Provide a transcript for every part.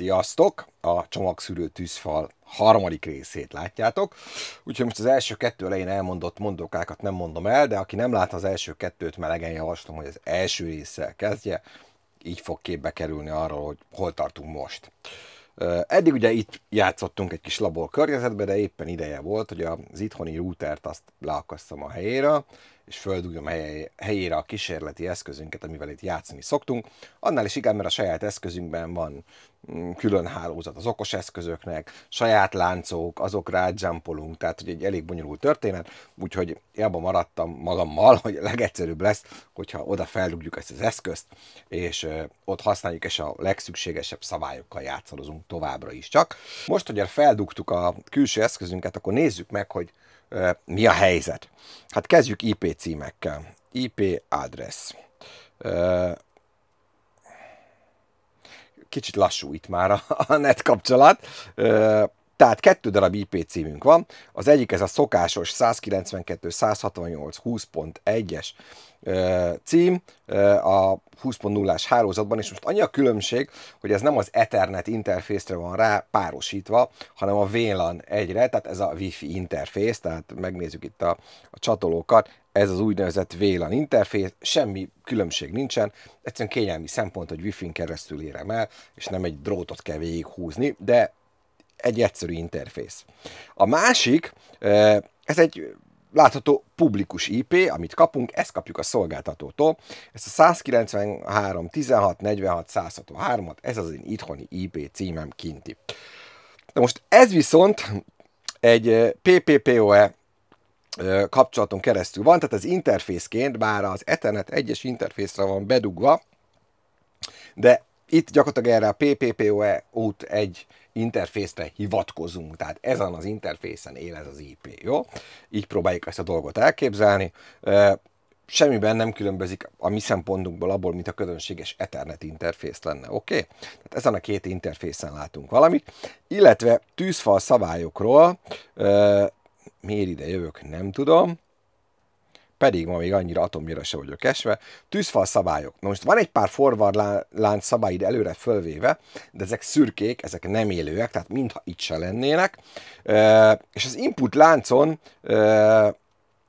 Sziasztok! A csomagszűrő tűzfal harmadik részét látjátok. Úgyhogy most az első kettő elején elmondott mondókákat nem mondom el, de aki nem lát az első kettőt, melegen javaslom, hogy az első résszel kezdje. Így fog képbe kerülni arról, hogy hol tartunk most. Eddig ugye itt játszottunk egy kis labor környezetbe, de éppen ideje volt, hogy az itthoni routert azt leakasztom a helyére, és földugjam helyére a kísérleti eszközünket, amivel itt játszani szoktunk. Annál is igen, mert a saját eszközünkben van külön hálózat az okos eszközöknek, saját láncok, azok jumpolunk, tehát hogy egy elég bonyolult történet, úgyhogy abban maradtam magammal, hogy a legegyszerűbb lesz, hogyha oda feldugjuk ezt az eszközt, és ott használjuk, és a legszükségesebb szabályokkal játszadozunk továbbra is csak. Most, hogy feldugtuk a külső eszközünket, akkor nézzük meg, hogy mi a helyzet. Hát kezdjük IP címekkel. IP address kicsit lassú itt már a, a net kapcsolat. Tehát kettő darab IP címünk van, az egyik ez a szokásos 192.168.20.1-es cím a 20.0-as hálózatban, és most annyi a különbség, hogy ez nem az Ethernet interfészre van rá párosítva, hanem a VLAN egyre, tehát ez a Wi-Fi interfész, tehát megnézzük itt a, a csatolókat, ez az úgynevezett VLAN interfész, semmi különbség nincsen, egyszerűen kényelmi szempont, hogy Wi-Fi-n keresztül érem el, és nem egy drótot kell végighúzni, de egy egyszerű interfész. A másik, ez egy látható publikus IP, amit kapunk, ezt kapjuk a szolgáltatótól. Ezt a 193 16 46 163-at, ez az én itthoni IP címem kinti. Na most ez viszont egy PPPoE kapcsolaton keresztül van, tehát az interfészként, bár az Ethernet egyes interfészre van bedugva, de itt gyakorlatilag erre a PPPoE út egy interfészre hivatkozunk, tehát ezen az interfészen él ez az IP, jó? Így próbáljuk ezt a dolgot elképzelni. Semmiben nem különbözik a mi szempontunkból abból, mint a közönséges Ethernet interfész lenne, oké? Okay? Tehát ezen a két interfészen látunk valamit, illetve tűzfal szabályokról miért ide jövök, nem tudom. Pedig ma még annyira atomnyira se vagyok esve. Tűzfal szabályok. Na most van egy pár forward lánc szabály ide előre fölvéve, de ezek szürkék, ezek nem élőek, tehát mintha itt se lennének. És az input láncon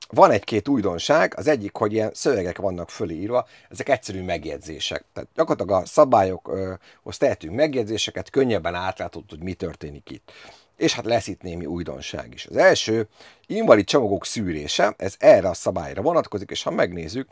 van egy-két újdonság, az egyik, hogy ilyen szövegek vannak fölírva, ezek egyszerű megjegyzések. Tehát gyakorlatilag a szabályokhoz tehetünk megjegyzéseket, könnyebben átlátod, hogy mi történik itt és hát lesz itt némi újdonság is. Az első, invalid csomagok szűrése, ez erre a szabályra vonatkozik, és ha megnézzük,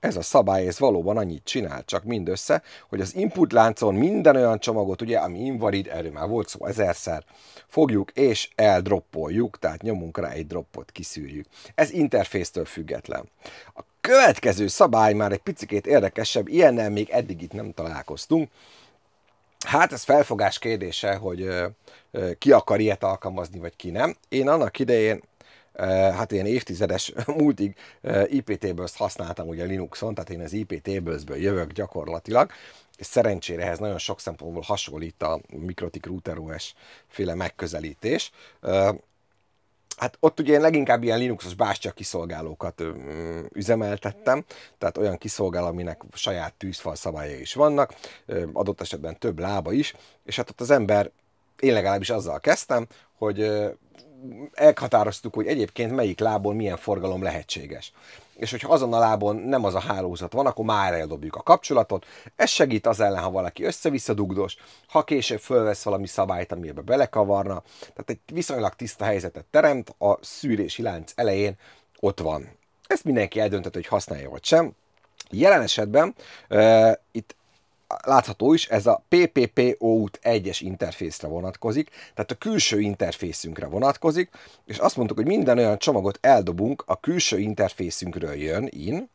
ez a szabály, ez valóban annyit csinál, csak mindössze, hogy az input láncon minden olyan csomagot, ugye, ami invalid, erről már volt szó ezerszer, fogjuk és eldroppoljuk, tehát nyomunk rá egy droppot, kiszűrjük. Ez interfésztől független. A következő szabály már egy picit érdekesebb, ilyennel még eddig itt nem találkoztunk, Hát ez felfogás kérdése, hogy ki akar ilyet alkalmazni, vagy ki nem. Én annak idején hát ilyen évtizedes múltig IPT-ből használtam ugye Linuxon, tehát én az IPT-ből jövök gyakorlatilag, és szerencsére ehhez nagyon sok szempontból hasonlít a Mikrotik Router OS féle megközelítés. Hát ott ugye én leginkább ilyen Linuxos bástya kiszolgálókat mm, üzemeltettem, tehát olyan kiszolgáló, aminek saját tűzfal szabályai is vannak, adott esetben több lába is, és hát ott az ember, én legalábbis azzal kezdtem, hogy elhatároztuk, hogy egyébként melyik lábon milyen forgalom lehetséges és hogyha azon a lábon nem az a hálózat van, akkor már eldobjuk a kapcsolatot. Ez segít az ellen, ha valaki össze-vissza dugdos, ha később fölvesz valami szabályt, amibe belekavarna. Tehát egy viszonylag tiszta helyzetet teremt, a szűrési lánc elején ott van. Ezt mindenki eldöntött, hogy használja vagy sem. Jelen esetben uh, itt látható is, ez a PPP OUT 1-es interfészre vonatkozik, tehát a külső interfészünkre vonatkozik, és azt mondtuk, hogy minden olyan csomagot eldobunk, a külső interfészünkről jön in,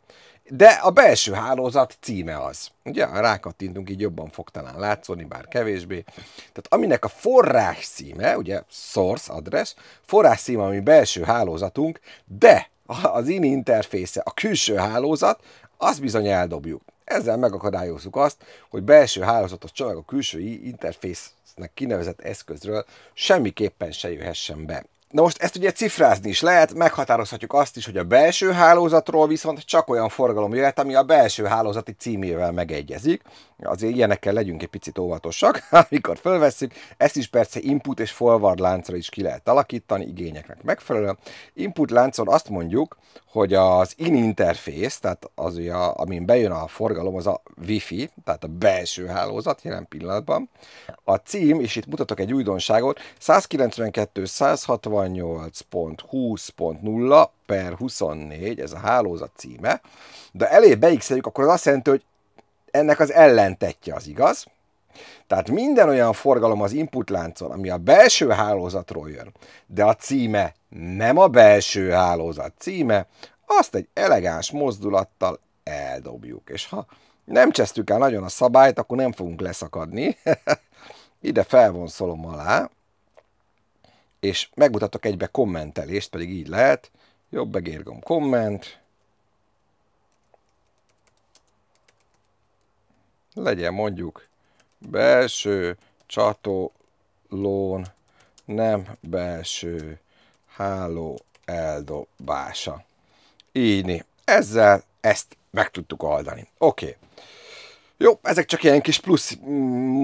de a belső hálózat címe az. Ugye, rákattintunk, így jobban fog talán látszódni, bár kevésbé. Tehát aminek a forrás címe, ugye source address, forrás címe, ami belső hálózatunk, de az in interfésze, a külső hálózat, azt bizony eldobjuk. Ezzel megakadályozzuk azt, hogy belső hálózatos csomag a külső interfésznek kinevezett eszközről semmiképpen se jöhessen be. Na most ezt ugye cifrázni is lehet, meghatározhatjuk azt is, hogy a belső hálózatról viszont csak olyan forgalom jöhet, ami a belső hálózati címével megegyezik. Azért ilyenekkel legyünk egy picit óvatosak, amikor fölvesszük. Ezt is persze input és forward láncra is ki lehet alakítani igényeknek megfelelően. Input láncon azt mondjuk, hogy az in interfész, tehát az ugye, amin bejön a forgalom, az a wifi, tehát a belső hálózat jelen pillanatban. A cím, és itt mutatok egy újdonságot, 192.168.20.0 per 24, ez a hálózat címe, de elé beixeljük, akkor az azt jelenti, hogy ennek az ellentetje az igaz, tehát minden olyan forgalom az inputláncon, ami a belső hálózatról jön, de a címe nem a belső hálózat címe, azt egy elegáns mozdulattal eldobjuk. És ha nem csesztük el nagyon a szabályt, akkor nem fogunk leszakadni. Ide felvonszolom alá, és megmutatok egybe kommentelést, pedig így lehet. Jobb egérgom komment. Legyen mondjuk belső csatolón nem belső háló eldobása. Így, ezzel ezt meg tudtuk oldani. Oké. Okay. Jó, ezek csak ilyen kis plusz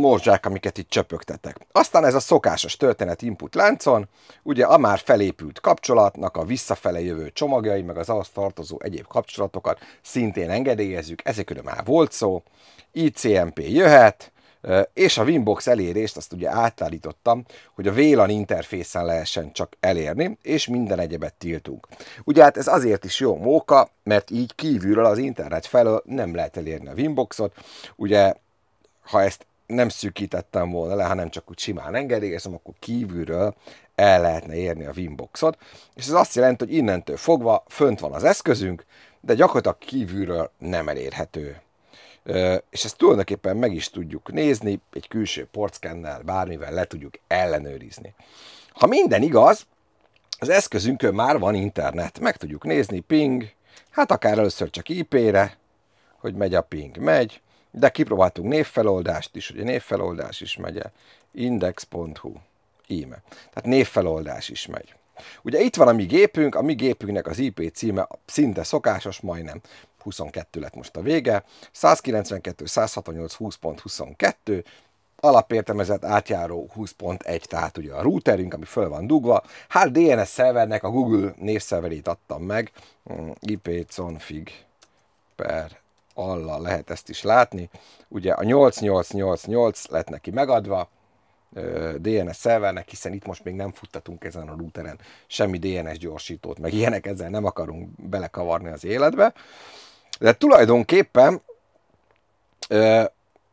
morzsák, amiket itt csöpögtetek. Aztán ez a szokásos történet input láncon, ugye a már felépült kapcsolatnak a visszafele jövő csomagjai, meg az ahhoz tartozó egyéb kapcsolatokat szintén engedélyezzük, ezekről már volt szó, ICMP jöhet, és a Winbox elérést azt ugye átállítottam, hogy a VLAN interfészen lehessen csak elérni, és minden egyebet tiltunk. Ugye hát ez azért is jó móka, mert így kívülről az internet felől nem lehet elérni a Winboxot, ugye ha ezt nem szűkítettem volna le, hanem csak úgy simán engedélyezem, akkor kívülről el lehetne érni a Winboxot, és ez azt jelenti, hogy innentől fogva fönt van az eszközünk, de gyakorlatilag kívülről nem elérhető és ezt tulajdonképpen meg is tudjuk nézni, egy külső porckennel, bármivel le tudjuk ellenőrizni. Ha minden igaz, az eszközünkön már van internet, meg tudjuk nézni, ping, hát akár először csak IP-re, hogy megy a ping, megy, de kipróbáltunk névfeloldást is, hogy a névfeloldás is megy index.hu, íme. Tehát névfeloldás is megy. Ugye itt van a mi gépünk, a mi gépünknek az IP címe szinte szokásos majdnem. 22 lett most a vége, 192, 168, 22 alapértelmezett átjáró 20.1, tehát ugye a routerünk, ami föl van dugva. Hát DNS szervernek a Google névszerverét adtam meg, hmm, config per alla lehet ezt is látni. Ugye a 8888 lett neki megadva, DNS szervernek, hiszen itt most még nem futtatunk ezen a routeren semmi DNS gyorsítót, meg ilyenek, ezzel nem akarunk belekavarni az életbe. De tulajdonképpen,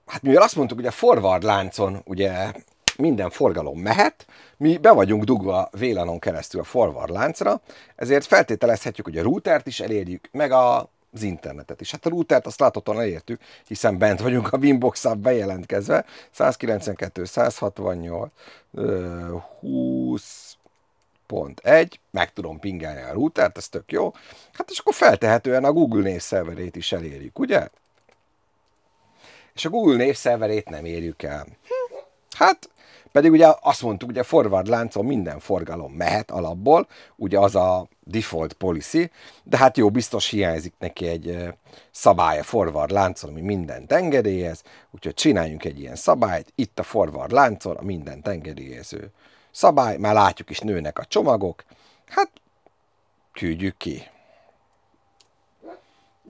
hát mivel azt mondtuk, hogy a forward láncon ugye minden forgalom mehet, mi be vagyunk dugva vélanon keresztül a forward láncra, ezért feltételezhetjük, hogy a routert is elérjük, meg a az internetet is. Hát a routert azt láthatóan elértük, hiszen bent vagyunk a winbox bejelentkezve. 192, 168, 20, Pont. Egy, meg tudom pingelni a routert, ez tök jó. Hát és akkor feltehetően a Google névszerverét is elérjük, ugye? És a Google névszerverét nem érjük el. Hm. Hát, pedig ugye azt mondtuk, ugye forward láncon minden forgalom mehet alapból, ugye az a default policy, de hát jó, biztos hiányzik neki egy szabálya forward láncon, ami mindent engedélyez, úgyhogy csináljunk egy ilyen szabályt, itt a forward láncon a mindent engedélyező szabály, már látjuk is nőnek a csomagok, hát küldjük ki.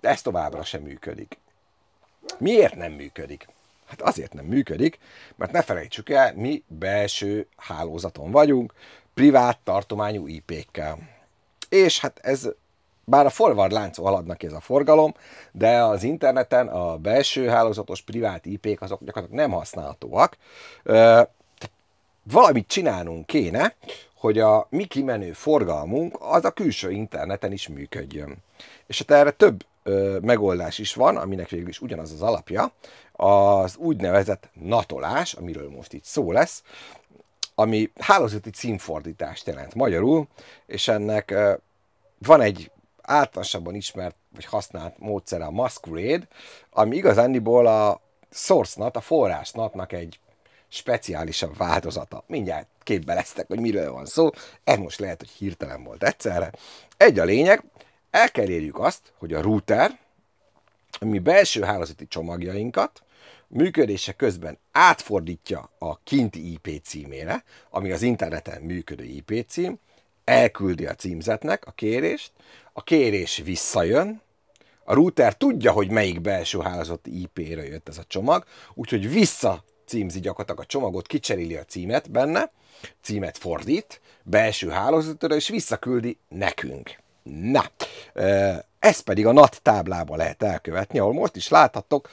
De ez továbbra sem működik. Miért nem működik? Hát azért nem működik, mert ne felejtsük el, mi belső hálózaton vagyunk, privát tartományú IP-kkel. És hát ez bár a forward lánc haladnak ez a forgalom, de az interneten a belső hálózatos privát IP-k azok gyakorlatilag nem használhatóak valamit csinálnunk kéne, hogy a mi kimenő forgalmunk az a külső interneten is működjön. És hát erre több ö, megoldás is van, aminek végül is ugyanaz az alapja, az úgynevezett natolás, amiről most itt szó lesz, ami hálózati címfordítást jelent magyarul, és ennek ö, van egy általánosabban ismert vagy használt módszer a Masquerade, ami igazániból a source-nat, a forrásnatnak egy speciálisabb változata. Mindjárt képbe lesztek, hogy miről van szó. Ez most lehet, hogy hirtelen volt egyszerre. Egy a lényeg, el kell érjük azt, hogy a router, ami belső hálózati csomagjainkat, működése közben átfordítja a kinti IP címére, ami az interneten működő IP cím, elküldi a címzetnek a kérést, a kérés visszajön, a router tudja, hogy melyik belső hálózati IP-re jött ez a csomag, úgyhogy vissza címzi gyakorlatilag a csomagot, kicseréli a címet benne, címet fordít, belső hálózatra, és visszaküldi nekünk. Na, ez pedig a NAT táblába lehet elkövetni, ahol most is láthatok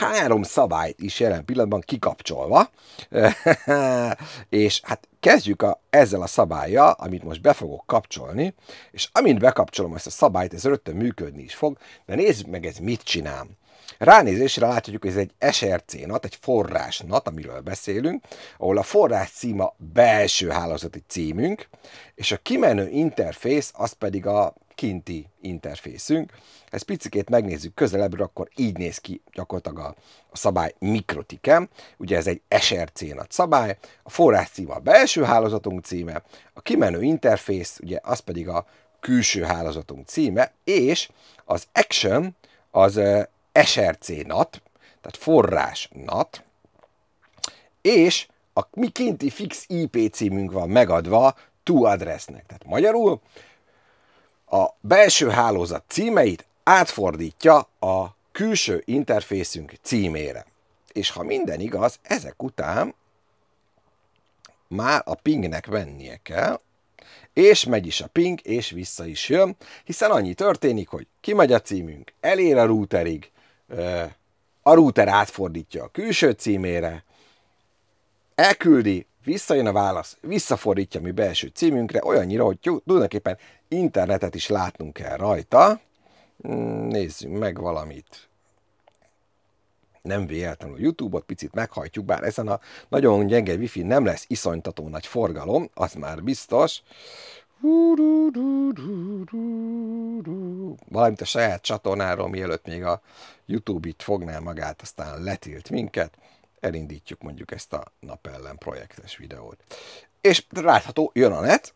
három szabályt is jelen pillanatban kikapcsolva. és hát kezdjük a, ezzel a szabálya, amit most be fogok kapcsolni, és amint bekapcsolom ezt a szabályt, ez rögtön működni is fog, de nézzük meg ez mit csinál. Ránézésre láthatjuk, hogy ez egy SRC-nat, egy NAT, amiről beszélünk, ahol a forrás címa belső hálózati címünk, és a kimenő interfész az pedig a kinti interfészünk. Ezt picikét megnézzük közelebbről, akkor így néz ki gyakorlatilag a, a szabály mikrotikem. Ugye ez egy SRC NAT szabály, a forrás címa a belső hálózatunk címe, a kimenő interfész, ugye az pedig a külső hálózatunk címe, és az action az SRC-nat, tehát forrás-nat, és a mi kinti fix IP címünk van megadva to addressnek. Tehát magyarul a belső hálózat címeit átfordítja a külső interfészünk címére. És ha minden igaz, ezek után már a pingnek mennie kell, és megy is a ping, és vissza is jön, hiszen annyi történik, hogy kimegy a címünk, elér a routerig, a router átfordítja a külső címére, elküldi, visszajön a válasz, visszafordítja mi belső címünkre, olyannyira, hogy tulajdonképpen internetet is látnunk kell rajta. Mm, nézzünk meg valamit. Nem véletlenül YouTube-ot picit meghajtjuk, bár ezen a nagyon gyenge wifi nem lesz iszonytató nagy forgalom, az már biztos valamint a saját csatornáról, mielőtt még a YouTube itt fogná magát, aztán letilt minket, elindítjuk mondjuk ezt a napellen projektes videót. És látható, jön a net,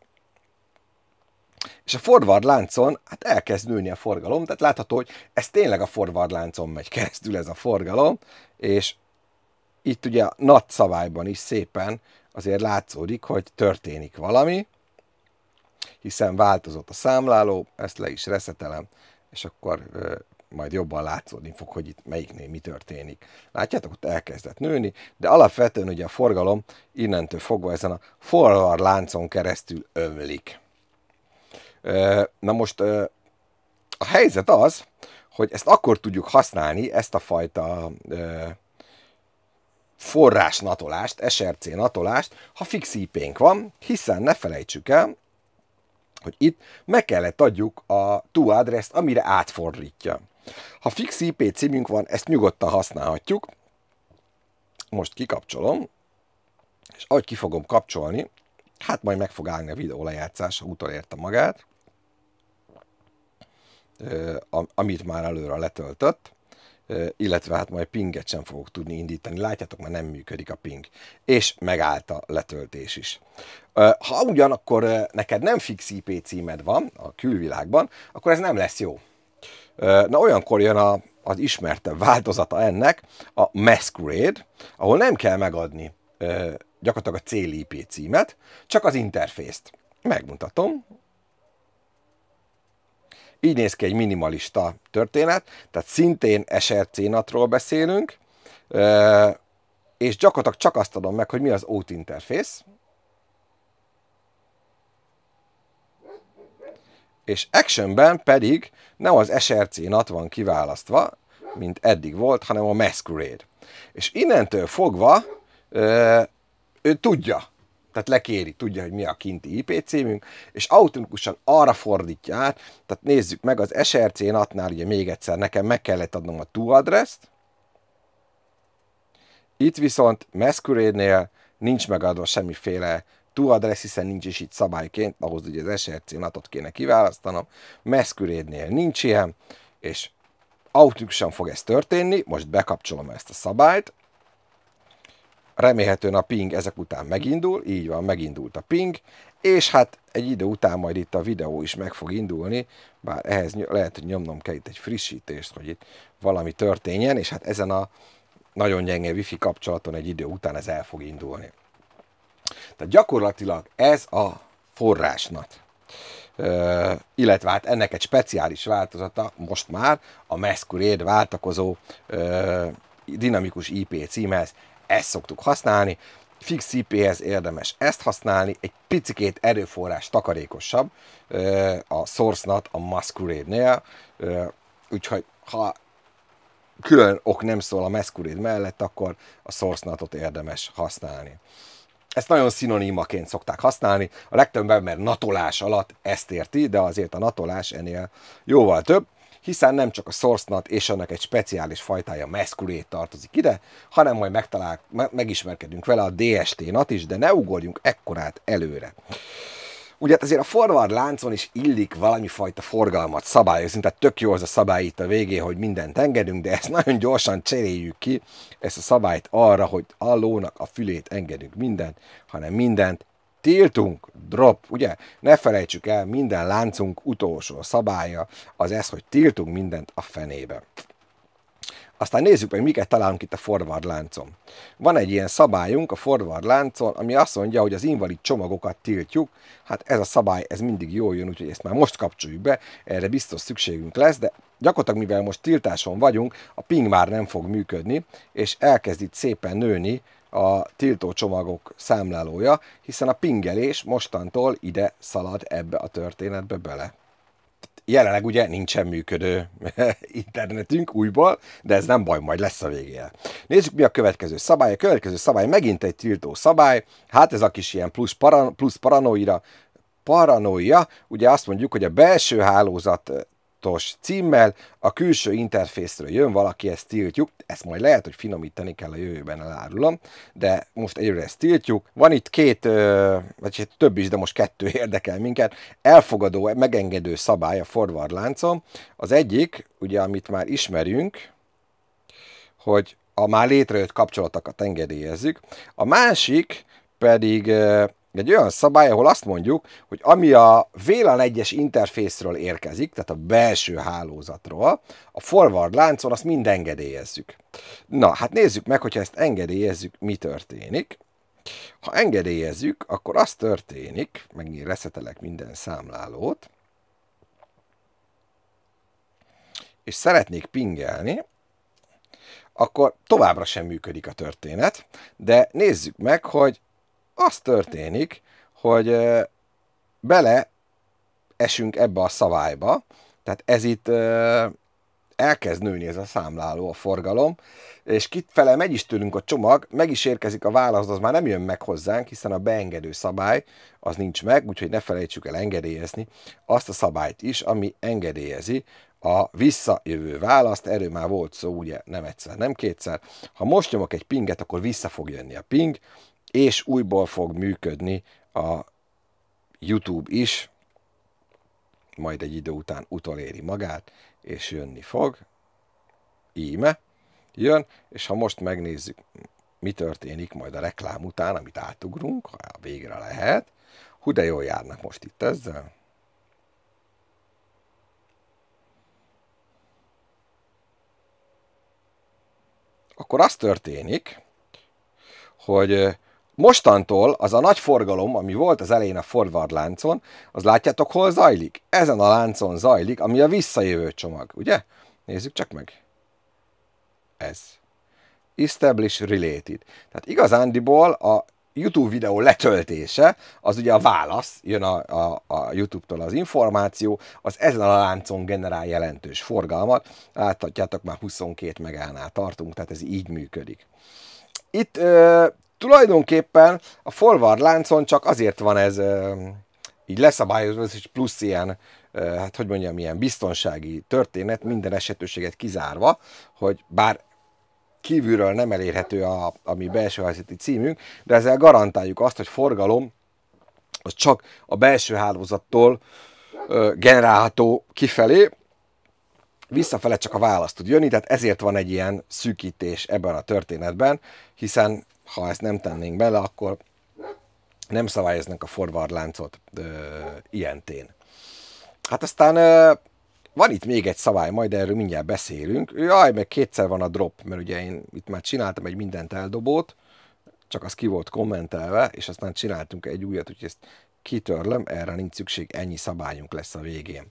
és a forward láncon hát elkezd nőni a forgalom, tehát látható, hogy ez tényleg a forward láncon megy keresztül ez a forgalom, és itt ugye a nagy szabályban is szépen azért látszódik, hogy történik valami, hiszen változott a számláló, ezt le is reszetelem, és akkor majd jobban látszódni fog, hogy itt melyiknél mi történik. Látjátok, ott elkezdett nőni, de alapvetően ugye a forgalom innentől fogva ezen a forward láncon keresztül ömlik. Na most a helyzet az, hogy ezt akkor tudjuk használni, ezt a fajta forrásnatolást, SRC natolást, ha fix ip van, hiszen ne felejtsük el, hogy itt meg kellett adjuk a address amire átfordítja. Ha fix IP címünk van, ezt nyugodtan használhatjuk. Most kikapcsolom, és ahogy ki fogom kapcsolni, hát majd meg fog állni a videó ha utolérte magát, amit már előre letöltött illetve hát majd pinget sem fogok tudni indítani. Látjátok, már nem működik a ping. És megállt a letöltés is. Ha ugyanakkor neked nem fix IP címed van a külvilágban, akkor ez nem lesz jó. Na olyankor jön a, az ismertebb változata ennek, a Masquerade, ahol nem kell megadni gyakorlatilag a célip címet, csak az interfészt. Megmutatom, így néz ki egy minimalista történet, tehát szintén SRC natról beszélünk, és gyakorlatilag csak azt adom meg, hogy mi az OT interfész, és actionben pedig nem az SRC NAT van kiválasztva, mint eddig volt, hanem a Masquerade. És innentől fogva ő, tudja, tehát lekéri, tudja, hogy mi a kinti IP címünk, és automatikusan arra fordítja át, tehát nézzük meg az src atnál ugye még egyszer nekem meg kellett adnom a to address itt viszont Masquerade-nél nincs megadva semmiféle to address, hiszen nincs is itt szabályként, ahhoz ugye az src natot kéne kiválasztanom, Masquerade-nél nincs ilyen, és automatikusan fog ez történni, most bekapcsolom ezt a szabályt, remélhetően a ping ezek után megindul, így van, megindult a ping, és hát egy idő után majd itt a videó is meg fog indulni, bár ehhez lehet, hogy nyomnom kell itt egy frissítést, hogy itt valami történjen, és hát ezen a nagyon gyenge wifi kapcsolaton egy idő után ez el fog indulni. Tehát gyakorlatilag ez a forrásnat. Ö, illetve hát ennek egy speciális változata most már a Masquerade váltakozó ö, dinamikus IP címhez ezt szoktuk használni, fix IP-hez érdemes ezt használni, egy picikét erőforrás takarékosabb a SourceNet a Masquerade-nél, úgyhogy ha külön ok nem szól a Masquerade mellett, akkor a SourceNet-ot érdemes használni. Ezt nagyon szinonimaként szokták használni, a legtöbb ember natolás alatt ezt érti, de azért a natolás ennél jóval több hiszen nem csak a source és annak egy speciális fajtája Mesculate tartozik ide, hanem majd megtalál, megismerkedünk vele a DST nat is, de ne ugorjunk ekkorát előre. Ugye hát azért a forward láncon is illik valami fajta forgalmat szabályozni, tehát tök jó az a szabály itt a végé, hogy mindent engedünk, de ezt nagyon gyorsan cseréljük ki, ezt a szabályt arra, hogy a lónak a fülét engedünk mindent, hanem mindent tiltunk, drop, ugye? Ne felejtsük el, minden láncunk utolsó szabálya az ez, hogy tiltunk mindent a fenébe. Aztán nézzük meg, miket találunk itt a forward láncon. Van egy ilyen szabályunk a forward láncon, ami azt mondja, hogy az invalid csomagokat tiltjuk. Hát ez a szabály, ez mindig jól jön, úgyhogy ezt már most kapcsoljuk be, erre biztos szükségünk lesz, de gyakorlatilag mivel most tiltáson vagyunk, a ping már nem fog működni, és elkezd itt szépen nőni a tiltó csomagok számlálója, hiszen a pingelés mostantól ide szalad ebbe a történetbe bele. Jelenleg ugye nincsen működő internetünk újból, de ez nem baj, majd lesz a végére. Nézzük, mi a következő szabály. A következő szabály megint egy tiltó szabály. Hát ez a kis ilyen plusz, paran- plusz paranoira paranoia, ugye azt mondjuk, hogy a belső hálózat 6 címmel, a külső interfészről jön, valaki ezt tiltjuk, ezt majd lehet, hogy finomítani kell a jövőben, elárulom, de most egyre ezt tiltjuk. Van itt két, vagy hát több is, de most kettő érdekel minket, elfogadó, megengedő szabály a forward láncon. Az egyik, ugye, amit már ismerünk, hogy a már létrejött kapcsolatokat engedélyezzük. A másik pedig egy olyan szabály, ahol azt mondjuk, hogy ami a VLAN 1-es interfészről érkezik, tehát a belső hálózatról, a forward láncon azt mind engedélyezzük. Na, hát nézzük meg, hogyha ezt engedélyezzük, mi történik. Ha engedélyezzük, akkor az történik, megint reszetelek minden számlálót, és szeretnék pingelni, akkor továbbra sem működik a történet, de nézzük meg, hogy az történik, hogy bele esünk ebbe a szabályba, tehát ez itt elkezd nőni ez a számláló, a forgalom, és kitfele megy is tőlünk a csomag, meg is érkezik a válasz, az már nem jön meg hozzánk, hiszen a beengedő szabály az nincs meg, úgyhogy ne felejtsük el engedélyezni azt a szabályt is, ami engedélyezi a visszajövő választ, erről már volt szó, ugye nem egyszer, nem kétszer. Ha most nyomok egy pinget, akkor vissza fog jönni a ping, és újból fog működni a YouTube is, majd egy idő után utoléri magát, és jönni fog, íme, jön, és ha most megnézzük, mi történik majd a reklám után, amit átugrunk, ha végre lehet, hú de jól járnak most itt ezzel. Akkor az történik, hogy Mostantól az a nagy forgalom, ami volt az elején a forward láncon, az látjátok hol zajlik? Ezen a láncon zajlik, ami a visszajövő csomag, ugye? Nézzük csak meg. Ez. Establish related. Tehát igazándiból a YouTube videó letöltése, az ugye a válasz, jön a, a, a YouTube-tól az információ, az ezen a láncon generál jelentős forgalmat. Láthatjátok, már 22 megánál tartunk, tehát ez így működik. Itt ö, Tulajdonképpen a forward láncon csak azért van ez így leszabályozva, ez egy plusz ilyen, hát hogy mondjam, ilyen biztonsági történet, minden esetőséget kizárva, hogy bár kívülről nem elérhető a, a mi belső hálózati címünk, de ezzel garantáljuk azt, hogy forgalom az csak a belső hálózattól generálható kifelé, visszafele csak a válasz tud jönni, tehát ezért van egy ilyen szűkítés ebben a történetben, hiszen ha ezt nem tennénk bele, akkor nem szabályoznak a forward láncot ö, ilyentén. Hát aztán ö, van itt még egy szabály, majd erről mindjárt beszélünk. Jaj, meg kétszer van a drop, mert ugye én itt már csináltam egy mindent eldobót, csak az ki volt kommentelve, és aztán csináltunk egy újat, úgyhogy ezt kitörlöm, erre nincs szükség, ennyi szabályunk lesz a végén.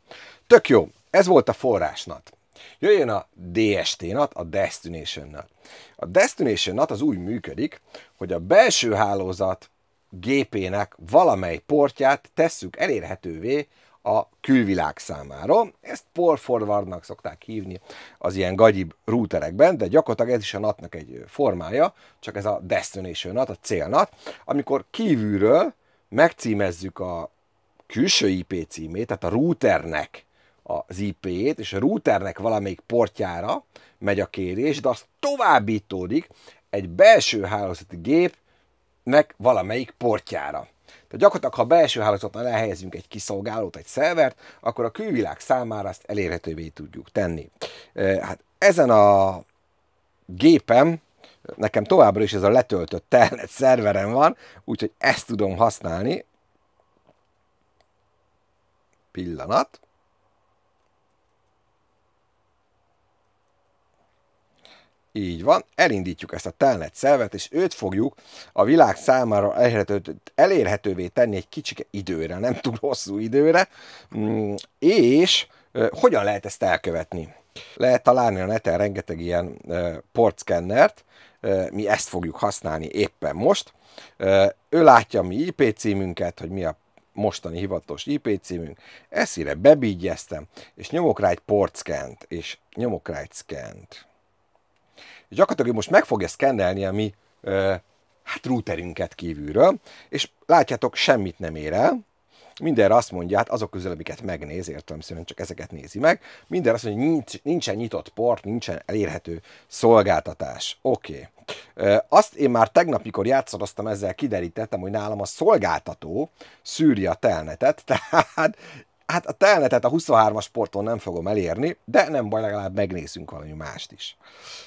Tök jó, ez volt a forrásnat. Jöjjön a DST NAT, a Destination NAT. A Destination NAT az úgy működik, hogy a belső hálózat gépének valamely portját tesszük elérhetővé a külvilág számára. Ezt port forwardnak szokták hívni az ilyen gagyib routerekben, de gyakorlatilag ez is a NAT-nak egy formája, csak ez a destination NAT, a cél NAT, amikor kívülről megcímezzük a külső IP címét, tehát a routernek az IP-jét, és a routernek valamelyik portjára megy a kérés, de az továbbítódik egy belső hálózati gépnek valamelyik portjára. Tehát gyakorlatilag, ha a belső hálózaton elhelyezünk egy kiszolgálót, egy szervert, akkor a külvilág számára ezt elérhetővé tudjuk tenni. Eh, hát ezen a gépem Nekem továbbra is ez a letöltött telnet szerverem van, úgyhogy ezt tudom használni. Pillanat. Így van, elindítjuk ezt a telnet szervet, és őt fogjuk a világ számára elérhető, elérhetővé tenni egy kicsike időre, nem túl hosszú időre, mm, és hogyan lehet ezt elkövetni? Lehet találni a neten rengeteg ilyen portszkennert, mi ezt fogjuk használni éppen most. Ő látja mi IP címünket, hogy mi a mostani hivatos IP címünk, ezt ide bebígyeztem, és nyomok rá egy port scant, és nyomok rá egy scant. És gyakorlatilag most meg fogja szkennelni a mi hát routerünket kívülről, és látjátok, semmit nem ér el, mindenre azt mondja, hát azok közül, amiket megnéz, értelemszerűen csak ezeket nézi meg, mindenre azt mondja, hogy nincs, nincsen nyitott port, nincsen elérhető szolgáltatás. Oké. Okay. Azt én már tegnap, mikor játszadoztam ezzel, kiderítettem, hogy nálam a szolgáltató szűri a telnetet, tehát hát a telnetet a 23-as porton nem fogom elérni, de nem baj, legalább megnézzünk valami mást is.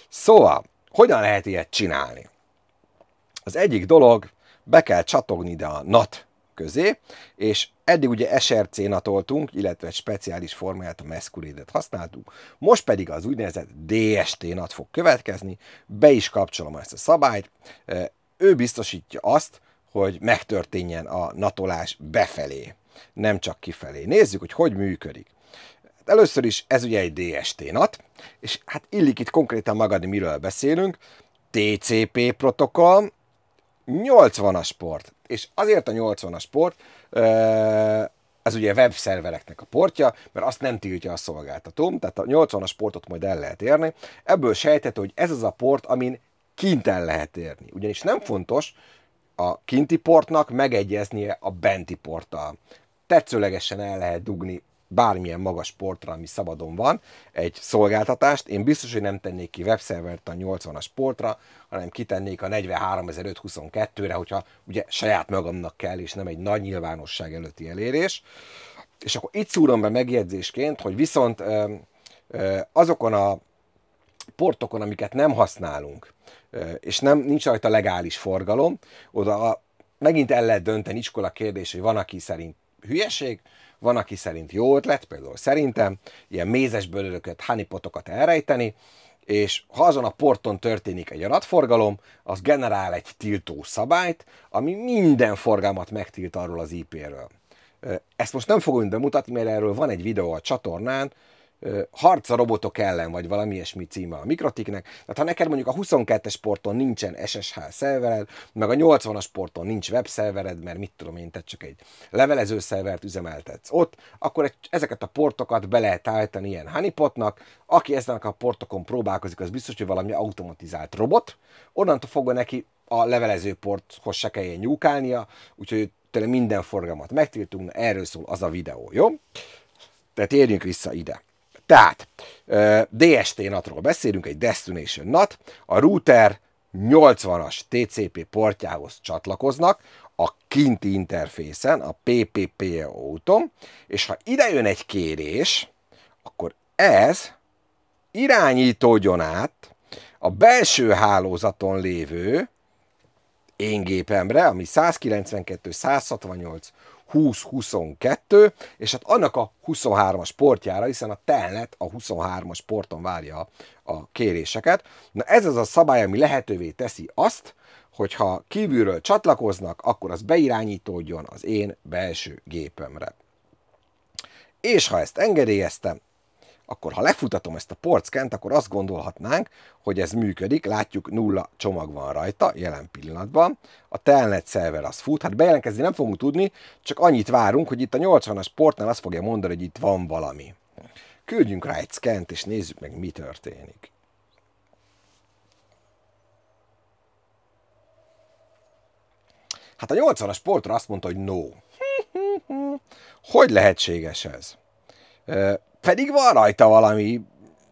Szóval, hogyan lehet ilyet csinálni? Az egyik dolog, be kell csatogni ide a NAT közé, és eddig ugye src natoltunk illetve egy speciális formáját, a masquerade használtunk, most pedig az úgynevezett dst nat fog következni, be is kapcsolom ezt a szabályt, ő biztosítja azt, hogy megtörténjen a natolás befelé, nem csak kifelé. Nézzük, hogy hogy működik. Először is ez ugye egy DST NAT, és hát illik itt konkrétan magadni, miről beszélünk. TCP protokoll, 80-as port, és azért a 80-as port, ez ugye webszervereknek a portja, mert azt nem tiltja a szolgáltatóm, tehát a 80-as portot majd el lehet érni. Ebből sejthető, hogy ez az a port, amin kint el lehet érni. Ugyanis nem fontos a kinti portnak megegyeznie a benti porttal. Tetszőlegesen el lehet dugni bármilyen magas sportra, ami szabadon van, egy szolgáltatást, én biztos, hogy nem tennék ki webszervert a 80-as sportra, hanem kitennék a 43522-re, hogyha ugye saját magamnak kell, és nem egy nagy nyilvánosság előtti elérés. És akkor itt szúrom be megjegyzésként, hogy viszont azokon a portokon, amiket nem használunk, és nem, nincs rajta legális forgalom, oda megint el lehet dönteni iskola kérdés, hogy van, aki szerint hülyeség, van, aki szerint jó ötlet, például szerintem, ilyen mézes bőlőröket, hanipotokat elrejteni, és ha azon a porton történik egy adatforgalom, az generál egy tiltó szabályt, ami minden forgalmat megtilt arról az IP-ről. Ezt most nem fogom bemutatni, mert erről van egy videó a csatornán, harca robotok ellen, vagy valami ilyesmi címe a Mikrotiknek. Tehát ha neked mondjuk a 22-es porton nincsen SSH szervered, meg a 80-as porton nincs webszervered, mert mit tudom én, te csak egy levelező szervert üzemeltetsz ott, akkor egy, ezeket a portokat be lehet állítani ilyen honeypotnak. Aki ezen a portokon próbálkozik, az biztos, hogy valami automatizált robot. Onnantól fogva neki a levelező porthoz se kelljen nyúkálnia, úgyhogy tényleg minden forgalmat megtiltunk, erről szól az a videó, jó? Tehát érjünk vissza ide. Tehát DST NAT-ról beszélünk, egy Destination NAT, a router 80-as TCP portjához csatlakoznak, a kinti interfészen, a PPP e úton, és ha ide jön egy kérés, akkor ez irányítódjon át a belső hálózaton lévő én gépemre, ami 192, 168, 20-22, és hát annak a 23-as portjára, hiszen a telnet a 23-as porton várja a kéréseket. Na ez az a szabály, ami lehetővé teszi azt, hogyha kívülről csatlakoznak, akkor az beirányítódjon az én belső gépemre. És ha ezt engedélyeztem, akkor ha lefutatom ezt a porckent, akkor azt gondolhatnánk, hogy ez működik, látjuk nulla csomag van rajta jelen pillanatban, a telnet szerver az fut, hát bejelentkezni nem fogunk tudni, csak annyit várunk, hogy itt a 80-as portnál azt fogja mondani, hogy itt van valami. Küldjünk rá egy scant, és nézzük meg, mi történik. Hát a 80-as portra azt mondta, hogy no. Hogy lehetséges ez? pedig van rajta valami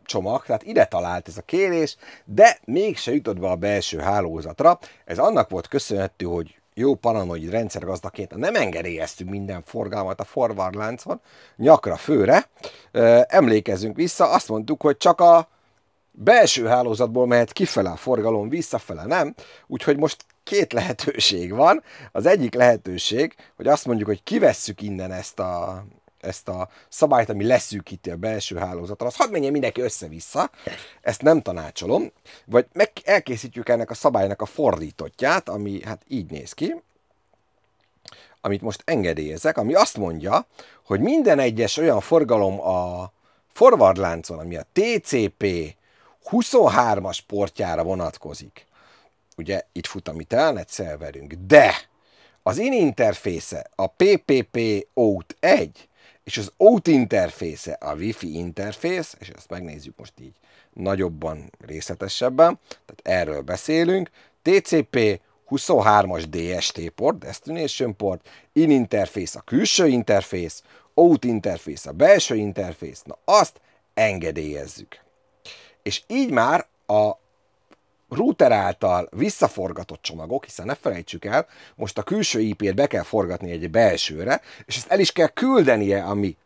csomag, tehát ide talált ez a kérés, de mégse jutott be a belső hálózatra. Ez annak volt köszönhető, hogy jó paranoid rendszergazdaként nem engedélyeztük minden forgalmat a forward láncon, nyakra, főre. Emlékezzünk vissza, azt mondtuk, hogy csak a belső hálózatból mehet kifele a forgalom, visszafele nem, úgyhogy most két lehetőség van. Az egyik lehetőség, hogy azt mondjuk, hogy kivesszük innen ezt a ezt a szabályt, ami leszűkíti a belső hálózatot, az hadd menjen mindenki össze-vissza, ezt nem tanácsolom, vagy meg elkészítjük ennek a szabálynak a fordítottját, ami hát így néz ki, amit most engedélyezek, ami azt mondja, hogy minden egyes olyan forgalom a forward láncon, ami a TCP 23-as portjára vonatkozik, ugye itt fut a mi telnet szerverünk, de az in interfésze a PPP out 1 és az OT interfésze a Wi-Fi interfész, és ezt megnézzük most így nagyobban, részletesebben, tehát erről beszélünk, TCP 23-as DST port, Destination port, in interfész a külső interfész, out interfész a belső interfész, na azt engedélyezzük. És így már a router által visszaforgatott csomagok, hiszen ne felejtsük el, most a külső IP-t be kell forgatni egy belsőre, és ezt el is kell küldenie a mi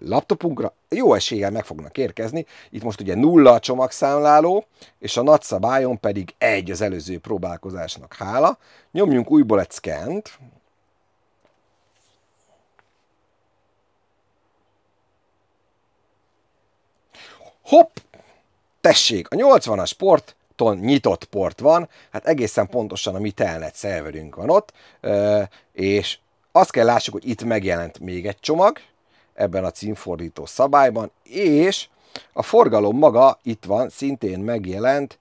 laptopunkra, jó eséllyel meg fognak érkezni. Itt most ugye nulla a csomagszámláló, és a nagy szabályon pedig egy az előző próbálkozásnak hála. Nyomjunk újból egy scant, Hopp! Tessék, a 80-as port ton nyitott port van, hát egészen pontosan a mi telnet szerverünk van ott, és azt kell lássuk, hogy itt megjelent még egy csomag, ebben a címfordító szabályban, és a forgalom maga itt van, szintén megjelent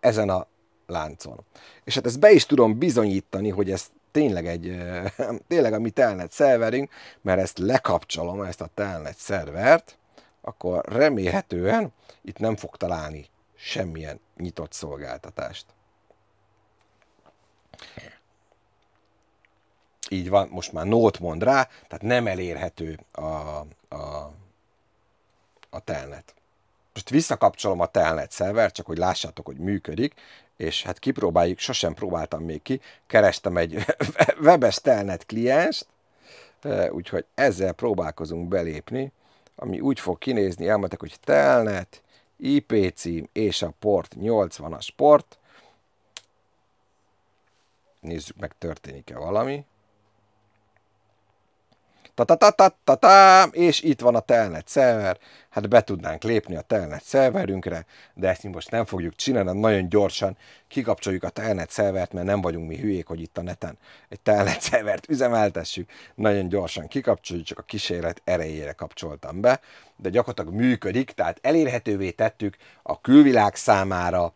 ezen a láncon. És hát ezt be is tudom bizonyítani, hogy ez tényleg egy, tényleg a mi telnet szerverünk, mert ezt lekapcsolom, ezt a telnet szervert, akkor remélhetően itt nem fog találni semmilyen nyitott szolgáltatást. Így van, most már nót mond rá, tehát nem elérhető a, a, a telnet. Most visszakapcsolom a telnet szerver, csak hogy lássátok, hogy működik, és hát kipróbáljuk, sosem próbáltam még ki, kerestem egy webes telnet klienst, úgyhogy ezzel próbálkozunk belépni, ami úgy fog kinézni, elmondták, hogy telnet, IP cím és a port 80 as port. Nézzük meg, történik-e valami ta ta ta ta ta ta és itt van a telnet szerver, hát be tudnánk lépni a telnet szerverünkre, de ezt mi most nem fogjuk csinálni, nagyon gyorsan kikapcsoljuk a telnet szervert, mert nem vagyunk mi hülyék, hogy itt a neten egy telnet szervert üzemeltessük, nagyon gyorsan kikapcsoljuk, csak a kísérlet erejére kapcsoltam be, de gyakorlatilag működik, tehát elérhetővé tettük a külvilág számára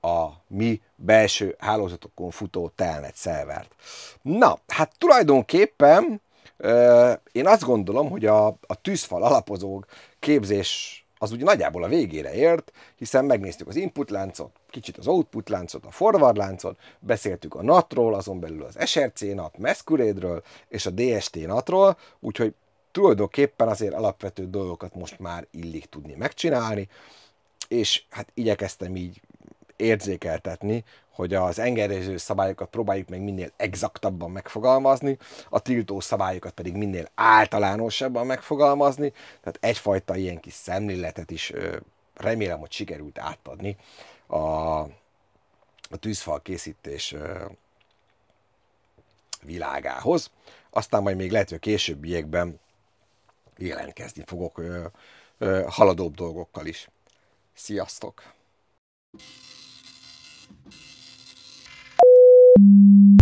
a mi belső hálózatokon futó telnet szervert. Na, hát tulajdonképpen én azt gondolom, hogy a, a tűzfal alapozók képzés az úgy nagyjából a végére ért, hiszen megnéztük az input láncot, kicsit az output láncot, a forward láncot, beszéltük a NAT-ról, azon belül az SRC NAT, Masquerade-ről és a DST NAT-ról, úgyhogy tulajdonképpen azért alapvető dolgokat most már illik tudni megcsinálni, és hát igyekeztem így érzékeltetni, hogy az engedélyező szabályokat próbáljuk meg minél exaktabban megfogalmazni, a tiltó szabályokat pedig minél általánosabban megfogalmazni, tehát egyfajta ilyen kis szemléletet is remélem, hogy sikerült átadni a, a tűzfal készítés világához. Aztán majd még lehet, hogy a későbbiekben jelentkezni fogok haladóbb dolgokkal is. Sziasztok! Thank you.